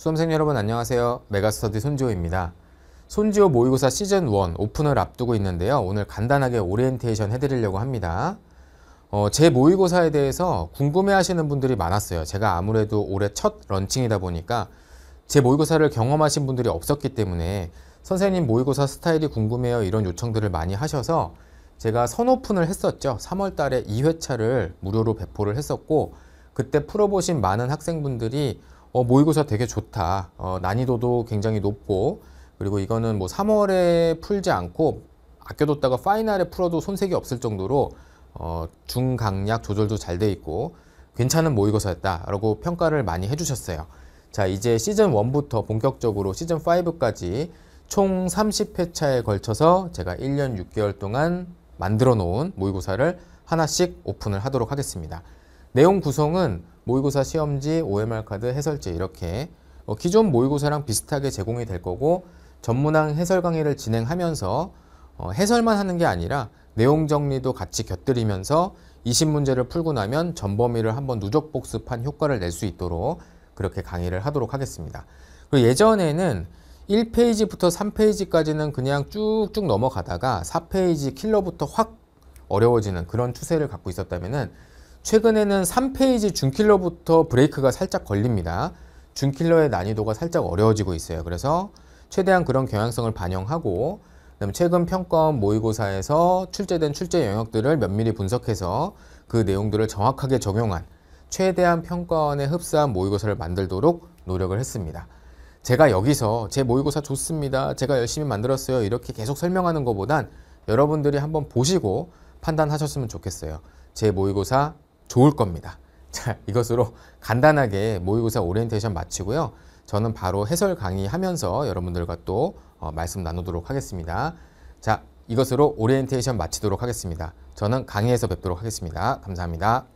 수험생 여러분 안녕하세요. 메가스터디 손지호입니다. 손지호 모의고사 시즌1 오픈을 앞두고 있는데요. 오늘 간단하게 오리엔테이션 해드리려고 합니다. 어, 제 모의고사에 대해서 궁금해하시는 분들이 많았어요. 제가 아무래도 올해 첫 런칭이다 보니까 제 모의고사를 경험하신 분들이 없었기 때문에 선생님 모의고사 스타일이 궁금해요 이런 요청들을 많이 하셔서 제가 선오픈을 했었죠. 3월 달에 2회차를 무료로 배포를 했었고 그때 풀어보신 많은 학생분들이 어, 모의고사 되게 좋다. 어, 난이도도 굉장히 높고 그리고 이거는 뭐 3월에 풀지 않고 아껴뒀다가 파이널에 풀어도 손색이 없을 정도로 어, 중강약 조절도 잘 돼 있고 괜찮은 모의고사였다라고 평가를 많이 해주셨어요. 자 이제 시즌 1부터 본격적으로 시즌 5까지 총 30회차에 걸쳐서 제가 1년 6개월 동안 만들어 놓은 모의고사를 하나씩 오픈을 하도록 하겠습니다. 내용 구성은 모의고사 시험지, OMR 카드, 해설지 이렇게 뭐 기존 모의고사랑 비슷하게 제공이 될 거고 전문항 해설 강의를 진행하면서 어, 해설만 하는 게 아니라 내용 정리도 같이 곁들이면서 20문제를 풀고 나면 전범위를 한번 누적 복습한 효과를 낼 수 있도록 그렇게 강의를 하도록 하겠습니다. 그리고 예전에는 1페이지부터 3페이지까지는 그냥 쭉쭉 넘어가다가 4페이지 킬러부터 확 어려워지는 그런 추세를 갖고 있었다면은 최근에는 3페이지 준킬러부터 브레이크가 살짝 걸립니다. 준킬러의 난이도가 살짝 어려워지고 있어요. 그래서 최대한 그런 경향성을 반영하고 그다음 최근 평가원 모의고사에서 출제된 출제 영역들을 면밀히 분석해서 그 내용들을 정확하게 적용한 최대한 평가원에 흡사한 모의고사를 만들도록 노력을 했습니다. 제가 여기서 제 모의고사 좋습니다. 제가 열심히 만들었어요. 이렇게 계속 설명하는 것보단 여러분들이 한번 보시고 판단하셨으면 좋겠어요. 제 모의고사 좋을 겁니다. 자, 이것으로 간단하게 모의고사 오리엔테이션 마치고요. 저는 바로 해설 강의하면서 여러분들과 또 어, 말씀 나누도록 하겠습니다. 자, 이것으로 오리엔테이션 마치도록 하겠습니다. 저는 강의에서 뵙도록 하겠습니다. 감사합니다.